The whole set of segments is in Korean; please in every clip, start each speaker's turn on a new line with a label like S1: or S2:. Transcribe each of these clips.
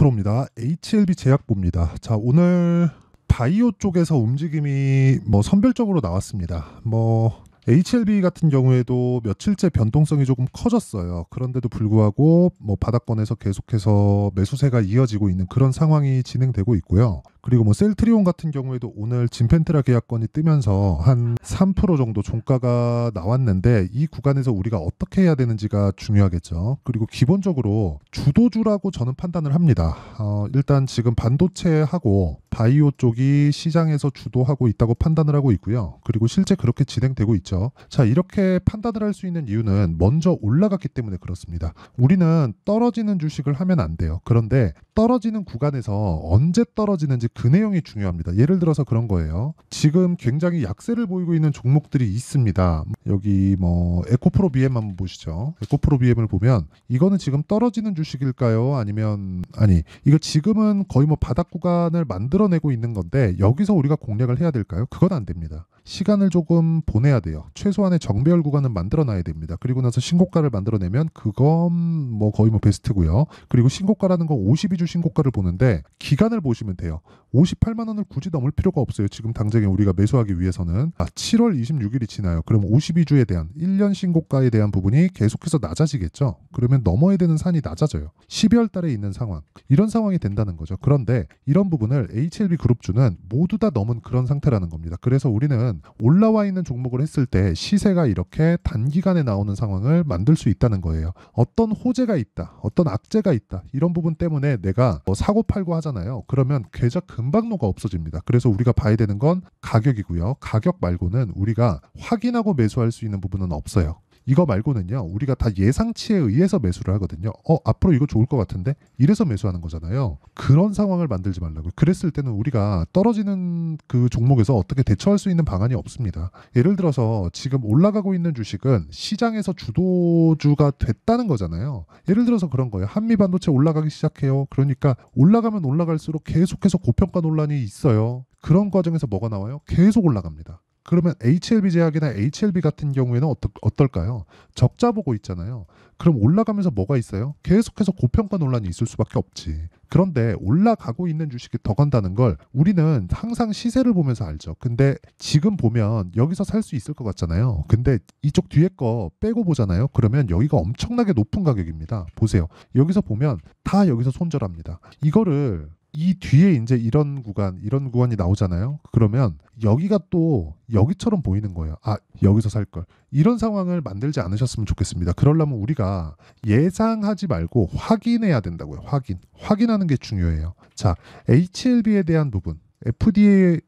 S1: 프로입니다. HLB 제약부입니다. 자, 오늘 바이오 쪽에서 움직임이 뭐 선별적으로 나왔습니다. 뭐 HLB 같은 경우에도 며칠째 변동성이 조금 커졌어요. 그런데도 불구하고 뭐 바닥권에서 계속해서 매수세가 이어지고 있는 그런 상황이 진행되고 있고요. 그리고 뭐 셀트리온 같은 경우에도 오늘 진펜트라 계약권이 뜨면서 한 3% 정도 종가가 나왔는데 이 구간에서 우리가 어떻게 해야 되는지가 중요하겠죠. 그리고 기본적으로 주도주라고 저는 판단을 합니다. 어, 일단 지금 반도체하고 바이오 쪽이 시장에서 주도하고 있다고 판단을 하고 있고요. 그리고 실제 그렇게 진행되고 있죠. 자, 이렇게 판단을 할 수 있는 이유는 먼저 올라갔기 때문에 그렇습니다. 우리는 떨어지는 주식을 하면 안 돼요. 그런데 떨어지는 구간에서 언제 떨어지는지 그 내용이 중요합니다. 예를 들어서 그런 거예요. 지금 굉장히 약세를 보이고 있는 종목들이 있습니다. 여기 뭐 에코프로 BM 한번 보시죠. 에코프로 BM을 보면 이거는 지금 떨어지는 주식일까요? 아니면 아니 이거 지금은 거의 뭐 바닥 구간을 만들어내고 있는 건데 여기서 우리가 공략을 해야 될까요? 그건 안 됩니다. 시간을 조금 보내야 돼요. 최소한의 정배열 구간은 만들어놔야 됩니다. 그리고 나서 신고가를 만들어내면 그건 뭐 거의 뭐 베스트고요. 그리고 신고가라는 건 52주 신고가를 보는데 기간을 보시면 돼요. 58만 원을 굳이 넘을 필요가 없어요. 지금 당장에 우리가 매수하기 위해서는 아, 7월 26일이 지나요. 그럼 52주에 대한 1년 신고가에 대한 부분이 계속해서 낮아지겠죠. 그러면 넘어야 되는 산이 낮아져요. 12월 달에 있는 상황 이런 상황이 된다는 거죠. 그런데 이런 부분을 HLB 그룹주는 모두 다 넘은 그런 상태라는 겁니다. 그래서 우리는 올라와 있는 종목을 했을 때 시세가 이렇게 단기간에 나오는 상황을 만들 수 있다는 거예요. 어떤 호재가 있다, 어떤 악재가 있다 이런 부분 때문에 내가 뭐 사고 팔고 하잖아요. 그러면 계좌 금방로아 없어집니다. 그래서 우리가 봐야 되는 건 가격이고요. 가격 말고는 우리가 확인하고 매수할 수 있는 부분은 없어요. 이거 말고는요, 우리가 다 예상치에 의해서 매수를 하거든요. 어, 앞으로 이거 좋을 것 같은데? 이래서 매수하는 거잖아요. 그런 상황을 만들지 말라고 그랬을 때는 우리가 떨어지는 그 종목에서 어떻게 대처할 수 있는 방안이 없습니다. 예를 들어서 지금 올라가고 있는 주식은 시장에서 주도주가 됐다는 거잖아요. 예를 들어서 그런 거예요. 한미 반도체 올라가기 시작해요. 그러니까 올라가면 올라갈수록 계속해서 고평가 논란이 있어요. 그런 과정에서 뭐가 나와요? 계속 올라갑니다. 그러면 HLB 제약이나 HLB 같은 경우에는 어떠, 어떨까요? 적자 보고 있잖아요. 그럼 올라가면서 뭐가 있어요? 계속해서 고평가 논란이 있을 수밖에 없지. 그런데 올라가고 있는 주식이 더 간다는 걸 우리는 항상 시세를 보면서 알죠. 근데 지금 보면 여기서 살 수 있을 것 같잖아요. 근데 이쪽 뒤에 거 빼고 보잖아요. 그러면 여기가 엄청나게 높은 가격입니다. 보세요. 여기서 보면 다 여기서 손절합니다. 이거를 이 뒤에 이제 이런 구간, 이런 구간이 나오잖아요. 그러면 여기가 또 여기처럼 보이는 거예요. 아, 여기서 살 걸. 이런 상황을 만들지 않으셨으면 좋겠습니다. 그러려면 우리가 예상하지 말고 확인해야 된다고요. 확인. 확인하는 게 중요해요. 자, HLB에 대한 부분. FDA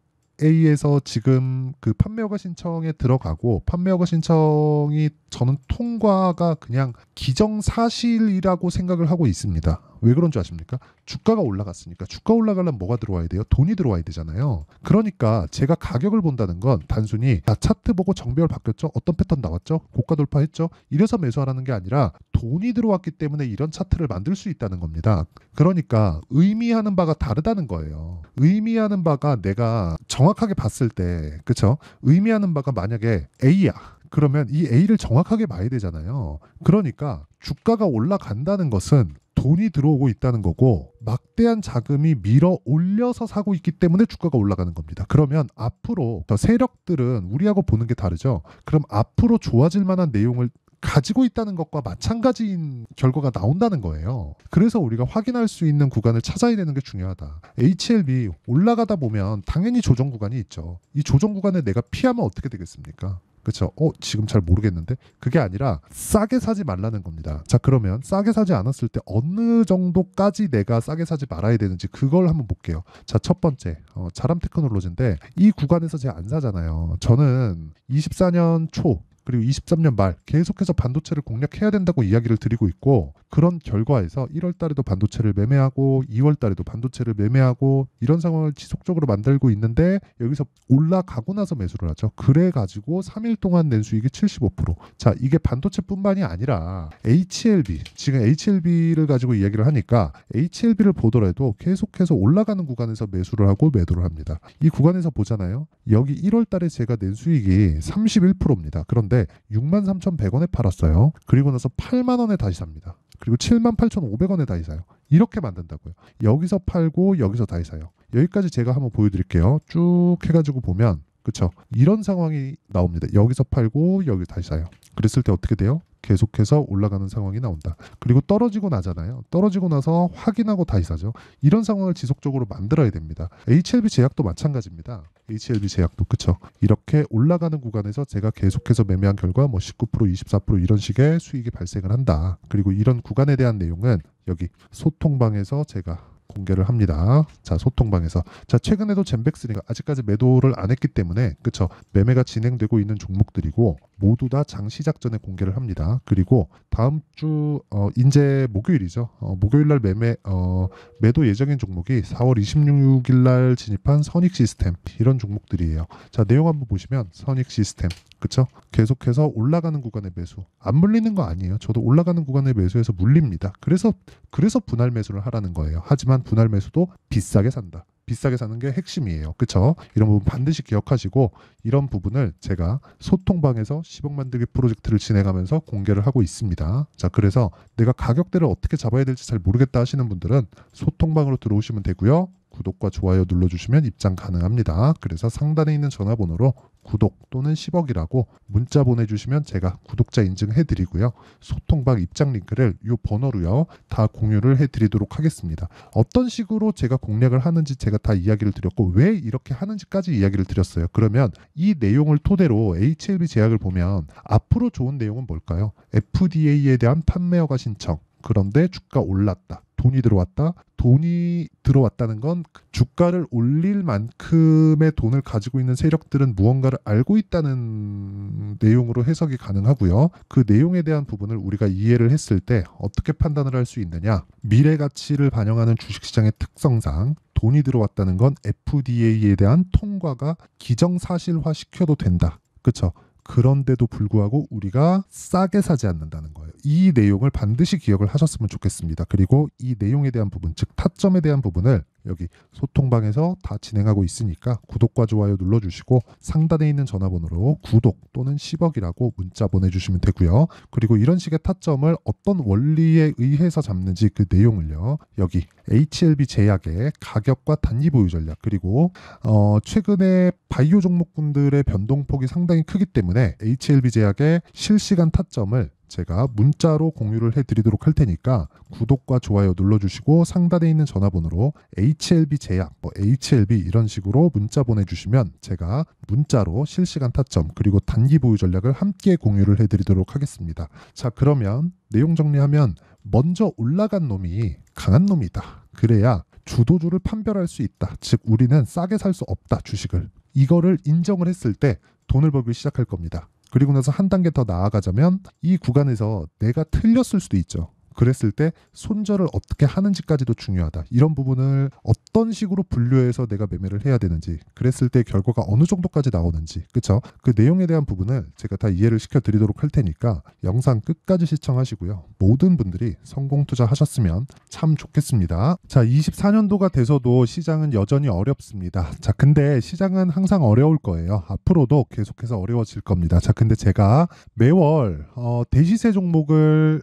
S1: A에서 지금 그 판매허가 신청에 들어가고 판매허가 신청이 저는 통과가 그냥 기정사실이라고 생각을 하고 있습니다. 왜 그런 줄 아십니까? 주가가 올라갔으니까 주가 올라가려면 뭐가 들어와야 돼요? 돈이 들어와야 되잖아요. 그러니까 제가 가격을 본다는 건 단순히 나 차트 보고 정배열 바뀌었죠? 어떤 패턴 나왔죠? 고가 돌파했죠? 이래서 매수하라는 게 아니라 돈이 들어왔기 때문에 이런 차트를 만들 수 있다는 겁니다. 그러니까 의미하는 바가 다르다는 거예요. 의미하는 바가 내가 정확하게 봤을 때 그쵸? 의미하는 바가 만약에 A야 그러면 이 A를 정확하게 봐야 되잖아요. 그러니까 주가가 올라간다는 것은 돈이 들어오고 있다는 거고 막대한 자금이 밀어 올려서 사고 있기 때문에 주가가 올라가는 겁니다. 그러면 앞으로 세력들은 우리하고 보는 게 다르죠. 그럼 앞으로 좋아질 만한 내용을 가지고 있다는 것과 마찬가지인 결과가 나온다는 거예요. 그래서 우리가 확인할 수 있는 구간을 찾아야 되는 게 중요하다. HLB 올라가다 보면 당연히 조정 구간이 있죠. 이 조정 구간을 내가 피하면 어떻게 되겠습니까? 그렇죠. 어, 지금 잘 모르겠는데 그게 아니라 싸게 사지 말라는 겁니다. 자, 그러면 싸게 사지 않았을 때 어느 정도까지 내가 싸게 사지 말아야 되는지 그걸 한번 볼게요. 자, 첫 번째. 어, 자람 테크놀로지인데 이 구간에서 제가 안 사잖아요. 저는 24년 초 그리고 23년 말 계속해서 반도체를 공략해야 된다고 이야기를 드리고 있고 그런 결과에서 1월 달에도 반도체를 매매하고 2월 달에도 반도체를 매매하고 이런 상황을 지속적으로 만들고 있는데 여기서 올라가고 나서 매수를 하죠. 그래 가지고 3일 동안 낸 수익이 75%. 자, 이게 반도체뿐만이 아니라 HLB 지금 HLB를 가지고 이야기를 하니까 HLB를 보더라도 계속해서 올라가는 구간에서 매수를 하고 매도를 합니다. 이 구간에서 보잖아요. 여기 1월 달에 제가 낸 수익이 31%입니다. 그런데 샀는데 63,100원에 팔았어요. 그리고 나서 8만 원에 다시 삽니다. 그리고 78,500원에 다시 사요. 이렇게 만든다고요. 여기서 팔고 여기서 다시 사요. 여기까지 제가 한번 보여드릴게요. 쭉 해가지고 보면 그쵸 이런 상황이 나옵니다. 여기서 팔고 여기 다시 사요. 그랬을 때 어떻게 돼요? 계속해서 올라가는 상황이 나온다. 그리고 떨어지고 나잖아요. 떨어지고 나서 확인하고 다시 사죠. 이런 상황을 지속적으로 만들어야 됩니다. HLB 제약도 마찬가지입니다. HLB 제약도 그쵸. 이렇게 올라가는 구간에서 제가 계속해서 매매한 결과 뭐 19%, 24% 이런 식의 수익이 발생을 한다. 그리고 이런 구간에 대한 내용은 여기 소통방에서 제가 공개를 합니다. 자 소통방에서 자 최근에도 젠백스리가 아직까지 매도를 안 했기 때문에 그쵸 매매가 진행되고 있는 종목들이고 모두 다 장 시작 전에 공개를 합니다. 그리고 다음 주 어, 이제 목요일이죠. 어, 목요일날 매매 어, 매도 예정인 종목이 4월 26일날 진입한 선익 시스템 이런 종목들이에요. 자 내용 한번 보시면 선익 시스템 그쵸 계속해서 올라가는 구간의 매수 안 물리는 거 아니에요. 저도 올라가는 구간의 매수에서 물립니다. 그래서 그래서 분할 매수를 하라는 거예요. 하지만 하지만 분할 매수도 비싸게 산다. 비싸게 사는 게 핵심이에요. 그쵸? 이런 부분 반드시 기억하시고 이런 부분을 제가 소통방에서 10억 만들기 프로젝트를 진행하면서 공개를 하고 있습니다. 자, 그래서 내가 가격대를 어떻게 잡아야 될지 잘 모르겠다 하시는 분들은 소통방으로 들어오시면 되고요. 구독과 좋아요 눌러주시면 입장 가능합니다. 그래서 상단에 있는 전화번호로 구독 또는 10억이라고 문자 보내주시면 제가 구독자 인증해드리고요. 소통방 입장 링크를 이 번호로요. 다 공유를 해드리도록 하겠습니다. 어떤 식으로 제가 공략을 하는지 제가 다 이야기를 드렸고 왜 이렇게 하는지까지 이야기를 드렸어요. 그러면 이 내용을 토대로 HLB 제약을 보면 앞으로 좋은 내용은 뭘까요? FDA에 대한 판매허가 신청 그런데 주가 올랐다. 돈이 들어왔다. 돈이 들어왔다는 건 주가를 올릴 만큼의 돈을 가지고 있는 세력들은 무언가를 알고 있다는 내용으로 해석이 가능하고요. 그 내용에 대한 부분을 우리가 이해를 했을 때 어떻게 판단을 할 수 있느냐? 미래 가치를 반영하는 주식시장의 특성상 돈이 들어왔다는 건 FDA에 대한 통과가 기정사실화 시켜도 된다. 그렇죠? 그런데도 불구하고 우리가 싸게 사지 않는다는 거예요. 이 내용을 반드시 기억을 하셨으면 좋겠습니다. 그리고 이 내용에 대한 부분, 즉 타점에 대한 부분을 여기 소통방에서 다 진행하고 있으니까 구독과 좋아요 눌러주시고 상단에 있는 전화번호로 구독 또는 10억이라고 문자 보내주시면 되고요. 그리고 이런 식의 타점을 어떤 원리에 의해서 잡는지 그 내용을요. 여기 HLB 제약의 가격과 단위 보유 전략 그리고 어 최근에 바이오 종목군들의 변동폭이 상당히 크기 때문에 HLB 제약의 실시간 타점을 제가 문자로 공유를 해드리도록 할 테니까 구독과 좋아요 눌러주시고 상단에 있는 전화번호로 HLB 제약, 뭐 HLB 이런 식으로 문자 보내주시면 제가 문자로 실시간 타점 그리고 단기 보유 전략을 함께 공유를 해드리도록 하겠습니다. 자 그러면 내용 정리하면 먼저 올라간 놈이 강한 놈이다. 그래야 주도주를 판별할 수 있다. 즉 우리는 싸게 살 수 없다 주식을. 이거를 인정을 했을 때 돈을 벌기 시작할 겁니다. 그리고 나서 한 단계 더 나아가자면 이 구간에서 내가 틀렸을 수도 있죠. 그랬을 때 손절을 어떻게 하는지까지도 중요하다. 이런 부분을 어떤 식으로 분류해서 내가 매매를 해야 되는지, 그랬을 때 결과가 어느 정도까지 나오는지, 그쵸? 그 내용에 대한 부분을 제가 다 이해를 시켜드리도록 할 테니까 영상 끝까지 시청하시고요. 모든 분들이 성공 투자하셨으면 참 좋겠습니다. 자, 24년도가 돼서도 시장은 여전히 어렵습니다. 자, 근데 시장은 항상 어려울 거예요. 앞으로도 계속해서 어려워질 겁니다. 자, 근데 제가 매월 어, 대시세 종목을